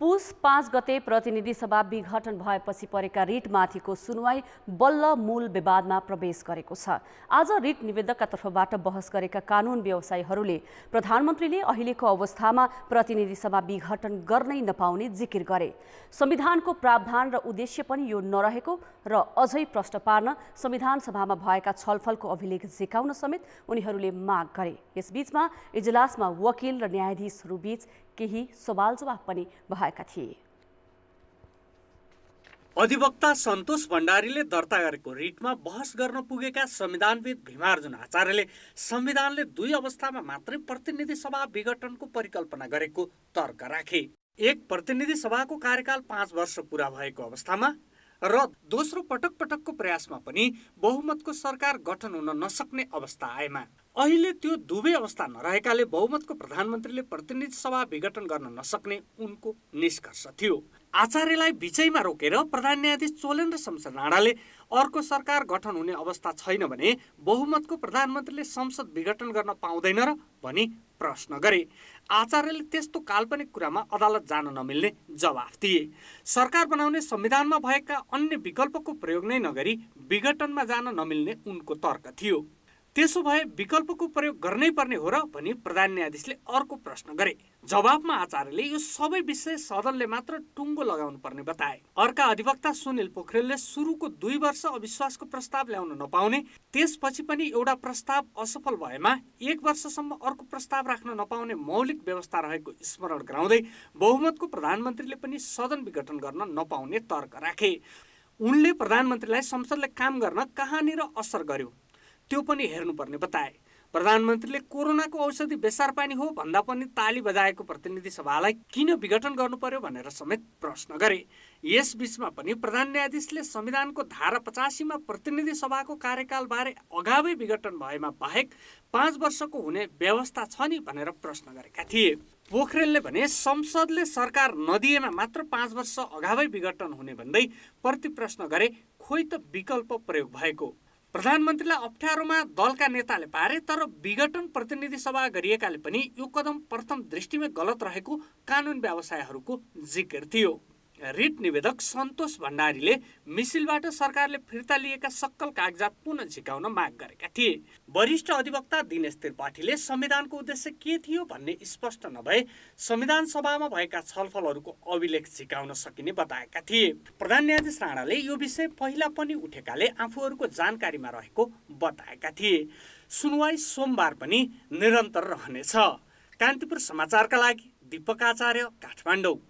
पुस पाँच गते प्रतिनिधि सभा विघटन भएपछि परेका रिटमाथिको सुनवाई बल्ल मूल विवादमा प्रवेश गरेको छ आज रिट निवेदकका तर्फबाट बहस गरेका कानुन व्यवसायीहरूले प्रधानमन्त्रीले अहिलेको अवस्थामा प्रतिनिधि सभा विघटन गर्नै नपाउने जिकिर गरे संविधानको प्रावधान र उद्देश्य पनि यो नरहेको र अझै प्रश्न पार्न संविधान सभामा भएका छलफलको अभिलेख झिकाउन समेत उनीहरूले माग गरे यसबीचमा इजलासमा वकिल र न्यायाधीशहरूबीच केही सवाल जवाफ पनि भएका थिए अधिवक्ता सन्तोष भण्डारीले दर्ता गरेको रिटमा बहस गर्न पुगेका संविधानविद भीमार्जुन आचार्यले संविधानले दुई अवस्थामा मात्रै प्रतिनिधि सभा विघटनको परिकल्पना गरेको तर्क राखे एक प्रतिनिधि सभाको कार्यकाल पाँच वर्ष पुरा भएको अवस्थामा र दोस्रो पटक पटकको प्रयासमा पनि बहुमतको सरकार गठन हुन नसक्ने अवस्था आएमा अहिले त्यो दुवै अवस्था नरहेकाले बहुमतको प्रधानमन्त्रीले प्रतिनिधि सभा विघटन गर्न नसक्ने उनको निष्कर्ष थियो आचार्यलाई विजयमा रोकेर प्रधान न्यायाधीश चोलेन्द्र शमशेर राणाले अर्को सरकार गठन हुने अवस्था छैन भने बहुमतको प्रधानमन्त्रीले संसद विघटन गर्न पाउँदैन र भनी प्रश्न गरे आचार्यले त्यस्तो काल्पनिक कुरामा अदालत जान नमिल्ने जवाफ दिए सरकार बनाउने संविधानमा भएका अन्य विकल्पको प्रयोग नै नगरी विघटनमा जान नमिल्ने उनको तर्क थियो त्यसो भए विकल्पको प्रयोग गर्नै पर्ने हो र भनी प्रधान न्यायाधीशले अर्को प्रश्न गरे जवाबमा आचार्यले यो सबै विषय सदनले मात्र टुङ्गो लगाउनु पर्ने बताए अर्का अधिवक्ता सुनिल पोखरेलले सुरुको दुई वर्ष अविश्वासको प्रस्ताव ल्याउन नपाउने त्यसपछि पनि एउटा प्रस्ताव असफल भएमा एक वर्षसम्म अर्को प्रस्ताव राख्न नपाउने मौलिक व्यवस्था रहेको स्मरण गराउँदै बहुमतको प्रधानमन्त्रीले पनि सदन विघटन गर्न नपाउने तर्क राखे उनले प्रधानमन्त्रीलाई संसदले काम गर्न कहाँनिर असर गर्यो त्यो पनि हेर्नुपर्ने बताए प्रधानमन्त्रीले कोरोनाको औषधि बेसार पानी हो भन्दा पनि ताली बजाएको प्रतिनिधि सभालाई किन विघटन गर्नु पर्यो भनेर समेत प्रश्न गरे यस बीचमा पनि प्रधान न्यायाधीशले संविधानको धारा पचासीमा प्रतिनिधि सभाको कार्यकालबारे अगावै विघटन भएमा बाहेक पाँच वर्षको हुने व्यवस्था छ नि भनेर प्रश्न गरेका थिए पोखरेलले भने संसदले सरकार नदिएमा मात्र पाँच वर्ष अगावै विघटन हुने भन्दै प्रतिप्रश्न गरे खोइ त विकल्प प्रयोग भएको प्रधानमन्त्रीलाई अप्ठ्यारोमा दलका नेताले पारे तर विघटन प्रतिनिधि सभा गरिएकाले पनि यो कदम प्रथम दृष्टिमै गलत रहेको कानुन व्यवसायहरूको जिकिर थियो रिट निवेदक सन्तोष भण्डारीले मिसिलबाट सरकारले फिर्ता लिएका सक्कल कागजात पुनः झिकाउन माग गरेका थिए वरिष्ठ अधिवक्ता दिनेश त्रिपाठीले संविधानको उद्देश्य के थियो भन्ने स्पष्ट नभए संविधान सभामा भएका छलफलहरूको अभिलेख झिकाउन सकिने बताएका थिए प्रधान न्यायाधीश राणाले यो विषय पहिला पनि उठेकाले आफूहरूको जानकारीमा रहेको बताएका थिए सुनवाई सोमबार पनि निरन्तर रहनेछ कान्तिपुर समाचारका लागि दिपक आचार्य काठमाडौँ